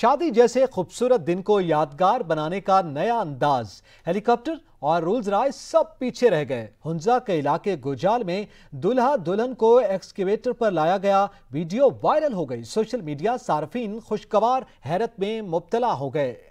शादी जैसे खूबसूरत दिन को यादगार बनाने का नया अंदाज हेलीकॉप्टर और रोल्स राय सब पीछे रह गए हुंजा के इलाके गुजाल में दुल्हा दुल्हन को एक्सकेवेटर पर लाया गया वीडियो वायरल हो गई सोशल मीडिया सार्फिन खुशगवार हैरत में मुबतला हो गए